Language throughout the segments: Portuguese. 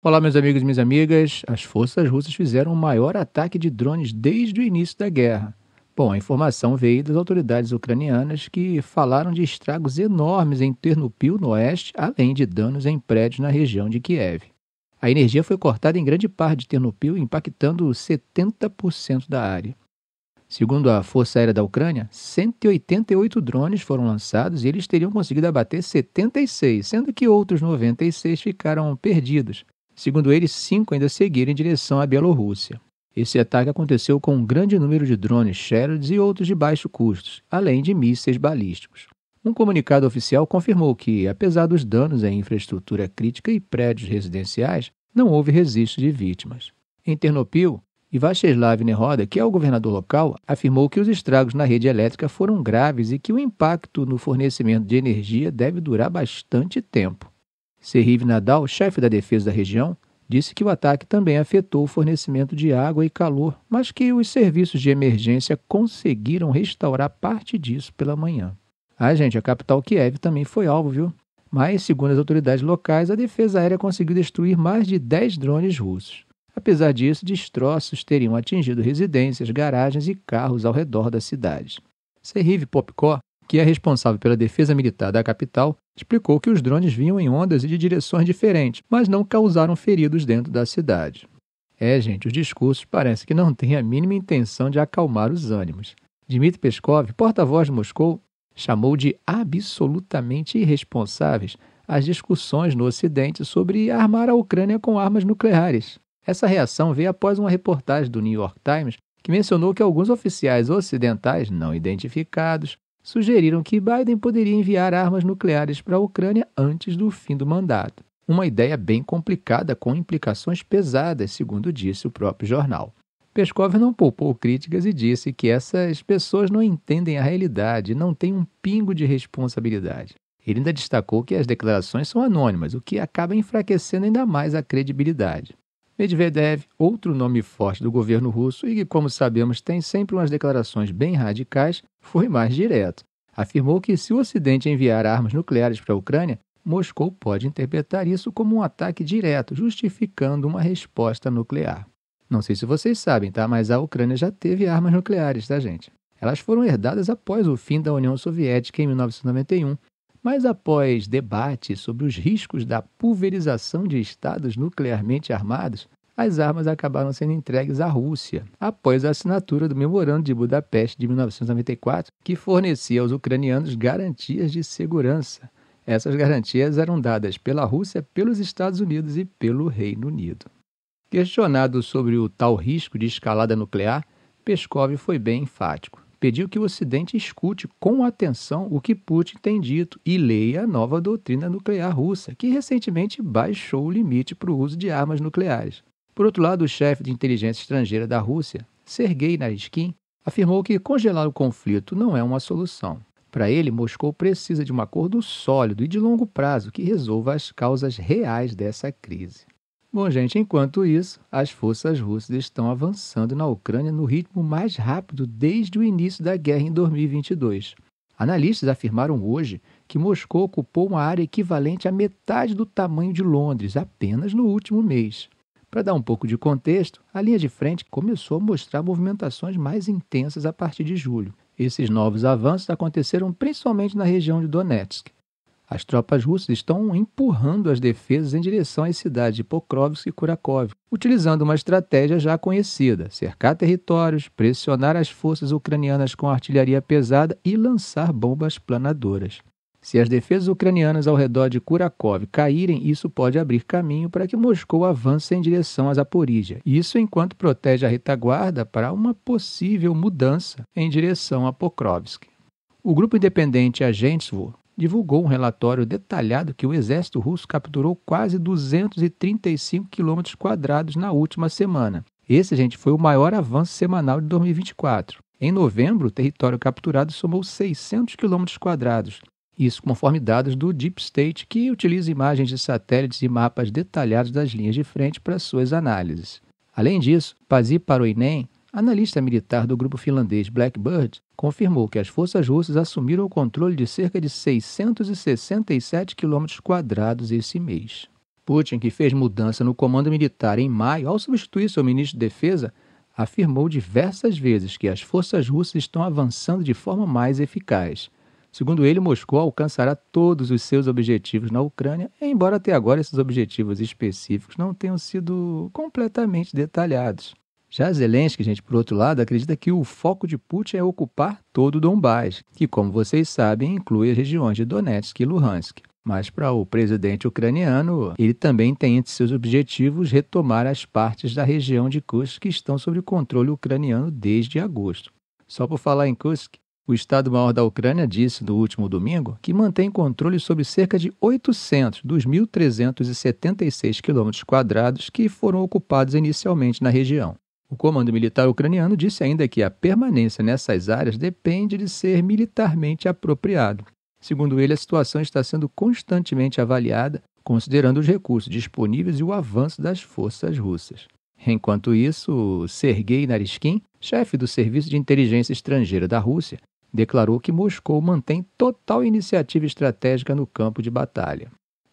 Olá, meus amigos e minhas amigas. As forças russas fizeram o maior ataque de drones desde o início da guerra. Bom, a informação veio das autoridades ucranianas que falaram de estragos enormes em Ternopil, no oeste, além de danos em prédios na região de Kiev. A energia foi cortada em grande parte de Ternopil, impactando 70% da área. Segundo a Força Aérea da Ucrânia, 188 drones foram lançados e eles teriam conseguido abater 76, sendo que outros 96 ficaram perdidos. Segundo ele, cinco ainda seguiram em direção à Bielorrússia. Esse ataque aconteceu com um grande número de drones Sherrods e outros de baixo custo, além de mísseis balísticos. Um comunicado oficial confirmou que, apesar dos danos em infraestrutura crítica e prédios residenciais, não houve registro de vítimas. Em Ternopil, Ivacheslav Neroda, que é o governador local, afirmou que os estragos na rede elétrica foram graves e que o impacto no fornecimento de energia deve durar bastante tempo. Serrive Nadal, chefe da defesa da região, disse que o ataque também afetou o fornecimento de água e calor, mas que os serviços de emergência conseguiram restaurar parte disso pela manhã. Ah, gente, a capital Kiev também foi alvo, viu? Mas, segundo as autoridades locais, a defesa aérea conseguiu destruir mais de 10 drones russos. Apesar disso, destroços teriam atingido residências, garagens e carros ao redor da cidade. Serrive Popkó que é responsável pela defesa militar da capital, explicou que os drones vinham em ondas e de direções diferentes, mas não causaram feridos dentro da cidade. É, gente, os discursos parecem que não têm a mínima intenção de acalmar os ânimos. Dmitry Peskov, porta-voz de Moscou, chamou de absolutamente irresponsáveis as discussões no Ocidente sobre armar a Ucrânia com armas nucleares. Essa reação veio após uma reportagem do New York Times que mencionou que alguns oficiais ocidentais não identificados sugeriram que Biden poderia enviar armas nucleares para a Ucrânia antes do fim do mandato. Uma ideia bem complicada com implicações pesadas, segundo disse o próprio jornal. Peskov não poupou críticas e disse que essas pessoas não entendem a realidade e não têm um pingo de responsabilidade. Ele ainda destacou que as declarações são anônimas, o que acaba enfraquecendo ainda mais a credibilidade. Medvedev, outro nome forte do governo russo e que, como sabemos, tem sempre umas declarações bem radicais, foi mais direto. Afirmou que se o Ocidente enviar armas nucleares para a Ucrânia, Moscou pode interpretar isso como um ataque direto, justificando uma resposta nuclear. Não sei se vocês sabem, tá? Mas a Ucrânia já teve armas nucleares, tá, gente? Elas foram herdadas após o fim da União Soviética em 1991 mas após debates sobre os riscos da pulverização de estados nuclearmente armados, as armas acabaram sendo entregues à Rússia, após a assinatura do Memorando de Budapeste de 1994, que fornecia aos ucranianos garantias de segurança. Essas garantias eram dadas pela Rússia, pelos Estados Unidos e pelo Reino Unido. Questionado sobre o tal risco de escalada nuclear, Peskov foi bem enfático pediu que o Ocidente escute com atenção o que Putin tem dito e leia a nova doutrina nuclear russa, que recentemente baixou o limite para o uso de armas nucleares. Por outro lado, o chefe de inteligência estrangeira da Rússia, Sergei Naryshkin, afirmou que congelar o conflito não é uma solução. Para ele, Moscou precisa de um acordo sólido e de longo prazo que resolva as causas reais dessa crise. Bom, gente, enquanto isso, as forças russas estão avançando na Ucrânia no ritmo mais rápido desde o início da guerra em 2022. Analistas afirmaram hoje que Moscou ocupou uma área equivalente à metade do tamanho de Londres apenas no último mês. Para dar um pouco de contexto, a linha de frente começou a mostrar movimentações mais intensas a partir de julho. Esses novos avanços aconteceram principalmente na região de Donetsk, as tropas russas estão empurrando as defesas em direção às cidades de Pokrovsk e Kurakov, utilizando uma estratégia já conhecida: cercar territórios, pressionar as forças ucranianas com artilharia pesada e lançar bombas planadoras. Se as defesas ucranianas ao redor de Kurakov caírem, isso pode abrir caminho para que Moscou avance em direção a Zaporizhia. Isso enquanto protege a retaguarda para uma possível mudança em direção a Pokrovsk. O grupo independente Agentsvo divulgou um relatório detalhado que o exército russo capturou quase 235 quilômetros quadrados na última semana. Esse, gente, foi o maior avanço semanal de 2024. Em novembro, o território capturado somou 600 quilômetros quadrados, isso conforme dados do Deep State, que utiliza imagens de satélites e mapas detalhados das linhas de frente para suas análises. Além disso, Pazi Paroinem, Analista militar do grupo finlandês Blackbird confirmou que as forças russas assumiram o controle de cerca de 667 km quadrados esse mês. Putin, que fez mudança no comando militar em maio ao substituir seu ministro de Defesa, afirmou diversas vezes que as forças russas estão avançando de forma mais eficaz. Segundo ele, Moscou alcançará todos os seus objetivos na Ucrânia, embora até agora esses objetivos específicos não tenham sido completamente detalhados. Já Zelensky, gente, por outro lado, acredita que o foco de Putin é ocupar todo o Donbás, que, como vocês sabem, inclui as regiões de Donetsk e Luhansk. Mas para o presidente ucraniano, ele também tem entre seus objetivos retomar as partes da região de Kursk que estão sob controle ucraniano desde agosto. Só por falar em Kursk, o Estado-Maior da Ucrânia disse no último domingo que mantém controle sobre cerca de 800 dos 1.376 km quadrados que foram ocupados inicialmente na região. O comando militar ucraniano disse ainda que a permanência nessas áreas depende de ser militarmente apropriado. Segundo ele, a situação está sendo constantemente avaliada, considerando os recursos disponíveis e o avanço das forças russas. Enquanto isso, Sergei Narishkin, chefe do Serviço de Inteligência Estrangeira da Rússia, declarou que Moscou mantém total iniciativa estratégica no campo de batalha.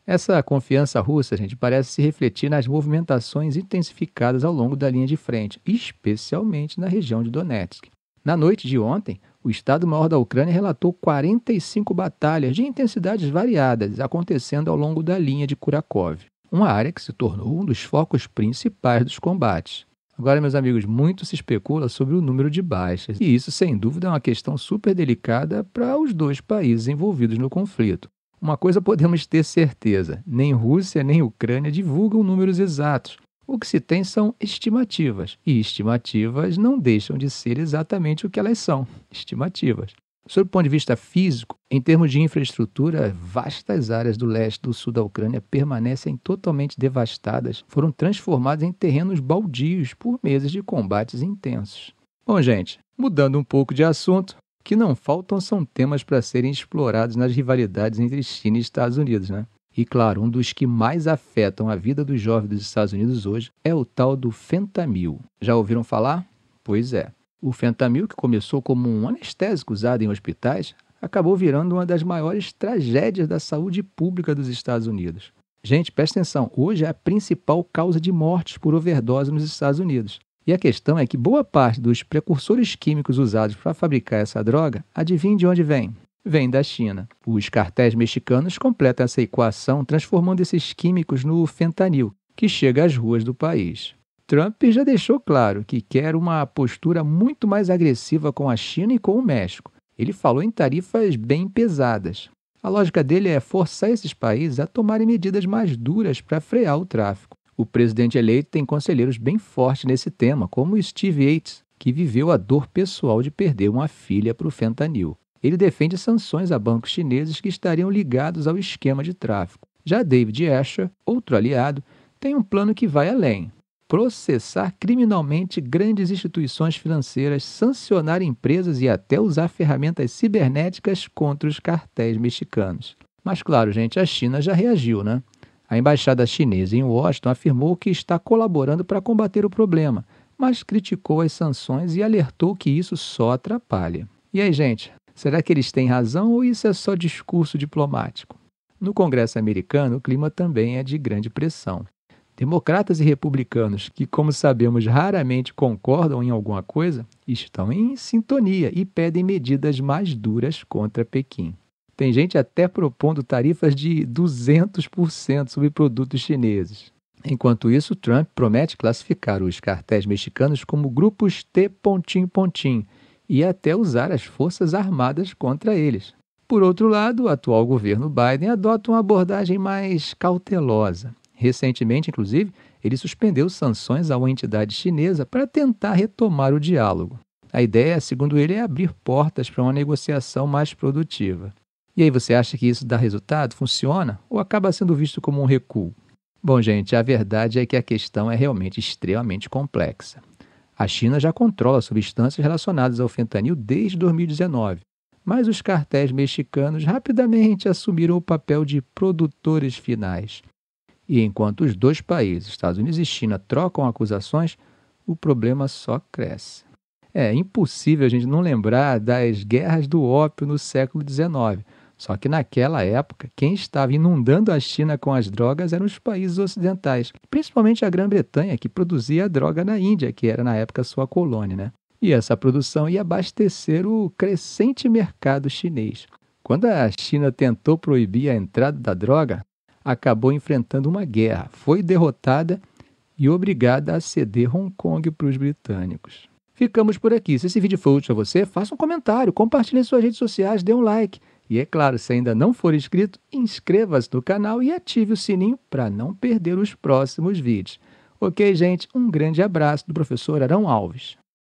Essa confiança russa, gente, parece se refletir nas movimentações intensificadas ao longo da linha de frente, especialmente na região de Donetsk. Na noite de ontem, o Estado-Maior da Ucrânia relatou 45 batalhas de intensidades variadas acontecendo ao longo da linha de Kurakov, uma área que se tornou um dos focos principais dos combates. Agora, meus amigos, muito se especula sobre o número de baixas, e isso, sem dúvida, é uma questão super delicada para os dois países envolvidos no conflito. Uma coisa podemos ter certeza: nem Rússia nem Ucrânia divulgam números exatos. O que se tem são estimativas, e estimativas não deixam de ser exatamente o que elas são: estimativas. Sob o ponto de vista físico, em termos de infraestrutura, vastas áreas do leste e do sul da Ucrânia permanecem totalmente devastadas, foram transformadas em terrenos baldios por meses de combates intensos. Bom, gente, mudando um pouco de assunto, que não faltam são temas para serem explorados nas rivalidades entre China e Estados Unidos, né? E claro, um dos que mais afetam a vida dos jovens dos Estados Unidos hoje é o tal do fentamil. Já ouviram falar? Pois é. O fentamil, que começou como um anestésico usado em hospitais, acabou virando uma das maiores tragédias da saúde pública dos Estados Unidos. Gente, presta atenção, hoje é a principal causa de mortes por overdose nos Estados Unidos. E a questão é que boa parte dos precursores químicos usados para fabricar essa droga, adivinhe de onde vem? Vem da China. Os cartéis mexicanos completam essa equação transformando esses químicos no fentanil, que chega às ruas do país. Trump já deixou claro que quer uma postura muito mais agressiva com a China e com o México. Ele falou em tarifas bem pesadas. A lógica dele é forçar esses países a tomarem medidas mais duras para frear o tráfico. O presidente eleito tem conselheiros bem fortes nesse tema, como Steve Yates, que viveu a dor pessoal de perder uma filha para o fentanil. Ele defende sanções a bancos chineses que estariam ligados ao esquema de tráfico. Já David Asher, outro aliado, tem um plano que vai além: processar criminalmente grandes instituições financeiras, sancionar empresas e até usar ferramentas cibernéticas contra os cartéis mexicanos. Mas claro, gente, a China já reagiu, né? A embaixada chinesa em Washington afirmou que está colaborando para combater o problema, mas criticou as sanções e alertou que isso só atrapalha. E aí, gente, será que eles têm razão ou isso é só discurso diplomático? No Congresso americano, o clima também é de grande pressão. Democratas e republicanos, que, como sabemos, raramente concordam em alguma coisa, estão em sintonia e pedem medidas mais duras contra Pequim. Tem gente até propondo tarifas de 200% sobre produtos chineses. Enquanto isso, Trump promete classificar os cartéis mexicanos como grupos T pontinho pontinho e até usar as forças armadas contra eles. Por outro lado, o atual governo Biden adota uma abordagem mais cautelosa. Recentemente, inclusive, ele suspendeu sanções a uma entidade chinesa para tentar retomar o diálogo. A ideia, segundo ele, é abrir portas para uma negociação mais produtiva. E aí você acha que isso dá resultado? Funciona? Ou acaba sendo visto como um recuo? Bom, gente, a verdade é que a questão é realmente extremamente complexa. A China já controla substâncias relacionadas ao fentanil desde 2019, mas os cartéis mexicanos rapidamente assumiram o papel de produtores finais. E enquanto os dois países, Estados Unidos e China, trocam acusações, o problema só cresce. É impossível a gente não lembrar das guerras do ópio no século XIX, só que naquela época, quem estava inundando a China com as drogas eram os países ocidentais, principalmente a Grã-Bretanha, que produzia a droga na Índia, que era na época sua colônia. Né? E essa produção ia abastecer o crescente mercado chinês. Quando a China tentou proibir a entrada da droga, acabou enfrentando uma guerra, foi derrotada e obrigada a ceder Hong Kong para os britânicos. Ficamos por aqui. Se esse vídeo foi útil a você, faça um comentário, compartilhe em suas redes sociais, dê um like. E é claro, se ainda não for inscrito, inscreva-se no canal e ative o sininho para não perder os próximos vídeos. Ok, gente? Um grande abraço do professor Arão Alves.